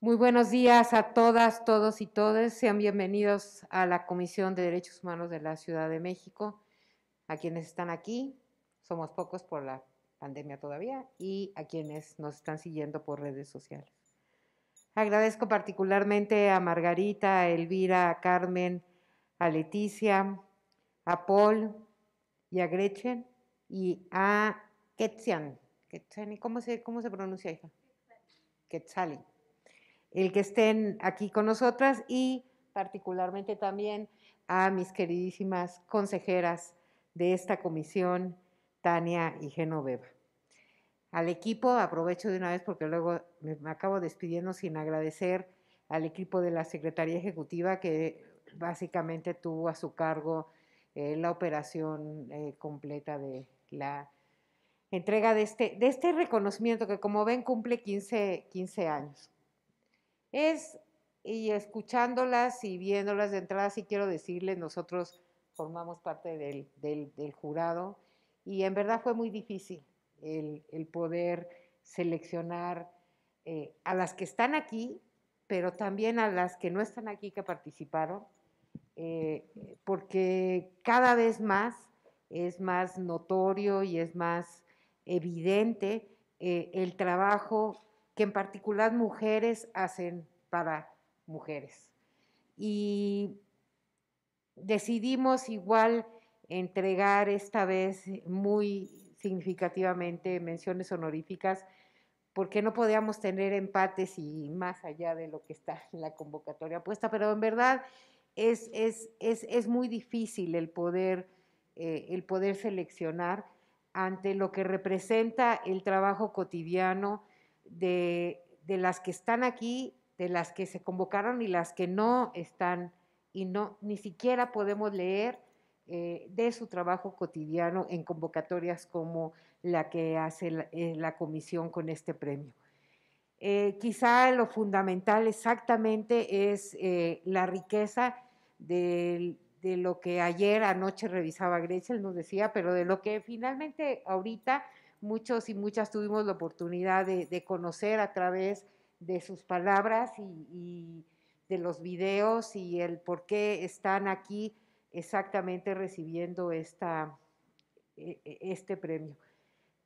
Muy buenos días a todas, todos y todos. Sean bienvenidos a la Comisión de Derechos Humanos de la Ciudad de México. A quienes están aquí, somos pocos por la pandemia todavía, y a quienes nos están siguiendo por redes sociales. Agradezco particularmente a Margarita, a Elvira, a Carmen, a Leticia, a Paul y a Gretchen y a Ketsian. ¿Cómo se, cómo se pronuncia, hija? Quetzali el que estén aquí con nosotras y particularmente también a mis queridísimas consejeras de esta comisión, Tania y Genoveva. Al equipo, aprovecho de una vez porque luego me acabo despidiendo sin agradecer al equipo de la Secretaría Ejecutiva que básicamente tuvo a su cargo eh, la operación eh, completa de la entrega este, de este, reconocimiento que como ven cumple 15, 15 años. Es, y escuchándolas y viéndolas de entrada, sí quiero decirles, nosotros formamos parte del, jurado y en verdad fue muy difícil el, poder seleccionar eh, a las que están aquí, pero también a las que no están aquí que participaron, eh, porque cada vez más es más notorio y es más evidente eh, el trabajo que en particular mujeres hacen para mujeres. Y decidimos igual entregar esta vez muy significativamente menciones honoríficas porque no podíamos tener empates y más allá de lo que está en la convocatoria puesta, pero en verdad es, muy difícil el poder, eh, el poder seleccionar ante lo que representa el trabajo cotidiano de, de las que están aquí, de las que se convocaron y las que no están y no ni siquiera podemos leer eh, de su trabajo cotidiano en convocatorias como la que hace la, eh, comisión con este premio. Eh, quizá lo fundamental exactamente es la riqueza de, de, lo que ayer anoche revisaba Grecia, nos decía, pero de lo que finalmente ahorita muchos y muchas tuvimos la oportunidad de, conocer a través de sus palabras y, de los videos y el por qué están aquí exactamente recibiendo esta, e, e, este premio.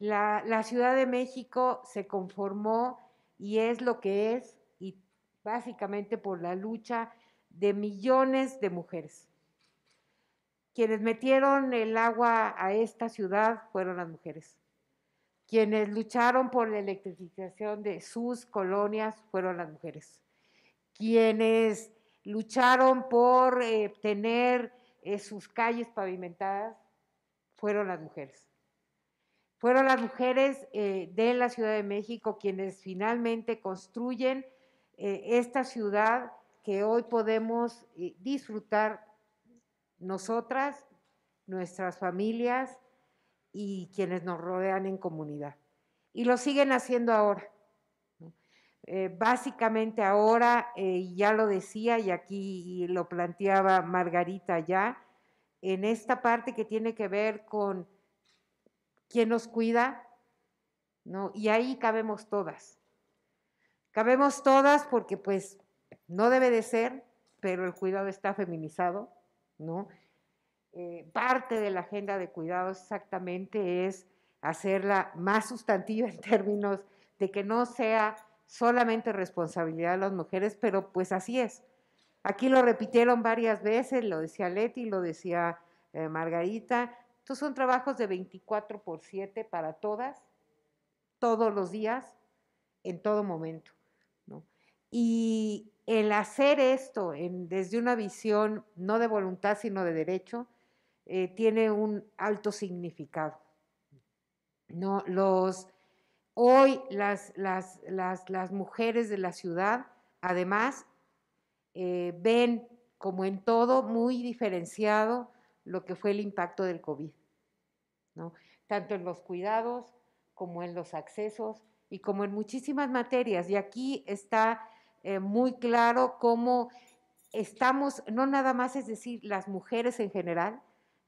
La, la Ciudad de México se conformó y es lo que es, y básicamente por la lucha de millones de mujeres. Quienes metieron el agua a esta ciudad fueron las mujeres. Quienes lucharon por la electrificación de sus colonias fueron las mujeres. Quienes lucharon por eh, tener eh, sus calles pavimentadas fueron las mujeres. Fueron las mujeres eh, de la Ciudad de México quienes finalmente construyen esta ciudad que hoy podemos disfrutar nosotras, nuestras familias, y quienes nos rodean en comunidad. Y lo siguen haciendo ahora. Eh, básicamente ahora, eh, ya lo decía y aquí lo planteaba Margarita ya, en esta parte que tiene que ver con quién nos cuida, ¿no? Y ahí cabemos todas. Cabemos todas porque pues no debe de ser, pero el cuidado está feminizado, ¿no? Eh, parte de la agenda de cuidados exactamente es hacerla más sustantiva en términos de que no sea solamente responsabilidad de las mujeres, pero pues así es. Aquí lo repitieron varias veces, lo decía Leti, lo decía eh, Margarita. Estos son trabajos de 24 por 7 para todas, todos los días, en todo momento. Y el hacer esto desde una visión no de voluntad, sino de derecho, eh, tiene un alto significado. No, los, hoy las, mujeres de la ciudad, además, eh, ven como en todo muy diferenciado lo que fue el impacto del COVID, ¿no? tanto en los cuidados como en los accesos y como en muchísimas materias. Y aquí está eh, muy claro cómo estamos, no nada más es decir las mujeres en general,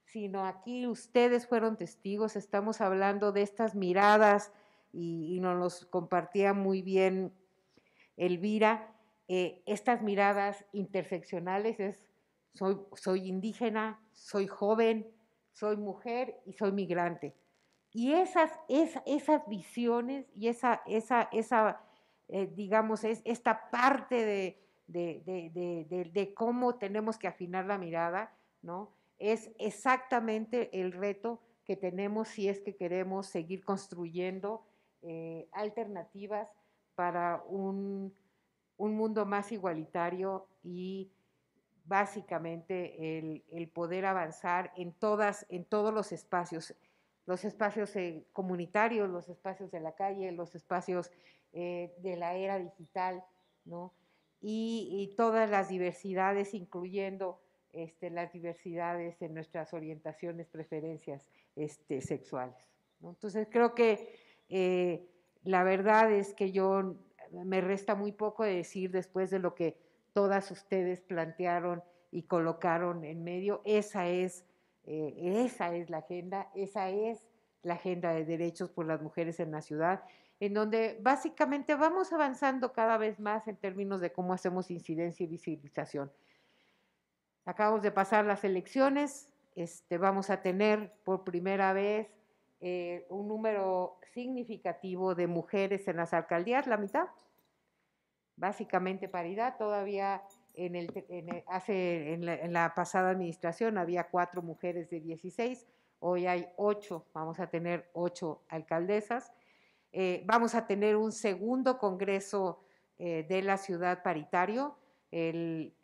sino aquí ustedes fueron testigos, estamos hablando de estas miradas y, nos los compartía muy bien Elvira, eh, estas miradas interseccionales es soy, indígena, soy joven, soy mujer y soy migrante. Y esas, visiones y esa, eh, digamos, es esta parte de, de, cómo tenemos que afinar la mirada, ¿no? es exactamente el reto que tenemos si es que queremos seguir construyendo eh, alternativas para un, mundo más igualitario y básicamente el, poder avanzar en, todas, en todos los espacios, los espacios eh, comunitarios, los espacios de la calle, los espacios eh, de la era digital, y todas las diversidades, incluyendo este, las diversidades en nuestras orientaciones, preferencias este, sexuales. Entonces creo que eh, la verdad es que yo me resta muy poco de decir después de lo que todas ustedes plantearon y colocaron en medio. Esa es, eh, esa es la agenda, esa es la agenda de derechos por las mujeres en la ciudad, en donde básicamente vamos avanzando cada vez más en términos de cómo hacemos incidencia y visibilización. Acabamos de pasar las elecciones, este, vamos a tener por primera vez eh, un número significativo de mujeres en las alcaldías, la mitad, básicamente paridad. Todavía en, el, hace, en la, pasada administración había cuatro mujeres de 16, hoy hay ocho, vamos a tener ocho alcaldesas. Eh, vamos a tener un segundo congreso eh, de la ciudad paritario. el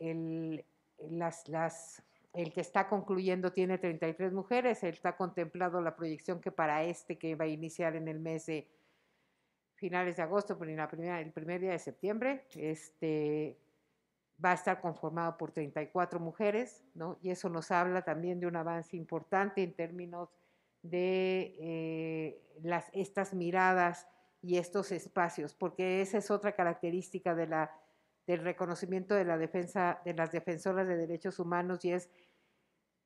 las, el que está concluyendo tiene 33 mujeres, él está contemplado la proyección que para este que va a iniciar en el mes de finales de agosto, pero el primer día de septiembre, este, va a estar conformado por 34 mujeres, ¿no? Y eso nos habla también de un avance importante en términos de eh, estas miradas y estos espacios, porque esa es otra característica de la del reconocimiento de la defensa de las defensoras de derechos humanos y es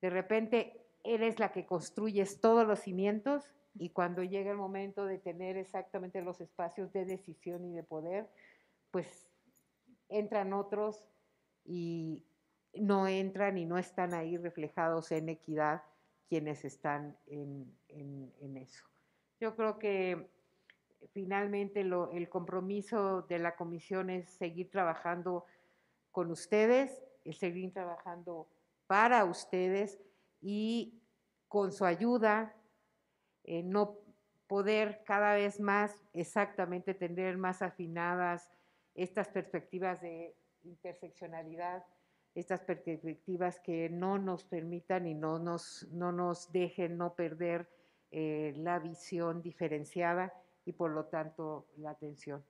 de repente eres la que construyes todos los cimientos y cuando llega el momento de tener exactamente los espacios de decisión y de poder, pues entran otros y no entran y no están ahí reflejados en equidad quienes están en, en eso. Yo creo que finalmente el compromiso de la comisión es seguir trabajando con ustedes, seguir trabajando para ustedes y con su ayuda, eh, no poder cada vez más exactamente tener más afinadas estas perspectivas de interseccionalidad, estas perspectivas que no nos permitan y no nos, dejen no perder eh, la visión diferenciada y por lo tanto la atención.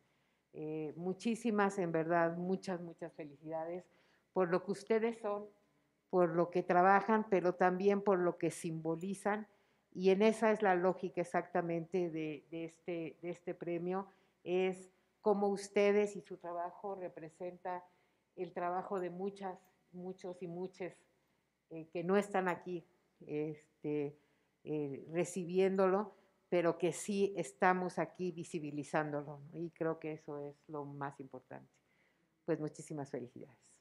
Eh, muchísimas, en verdad, muchas, muchas felicidades por lo que ustedes son, por lo que trabajan, pero también por lo que simbolizan. Y en esa es la lógica exactamente de, de este, de este premio, es cómo ustedes y su trabajo representa el trabajo de muchas, muchos y muchas eh, que no están aquí este, eh, recibiéndolo pero que sí estamos aquí visibilizándolo. Y creo que eso es lo más importante. Pues muchísimas felicidades.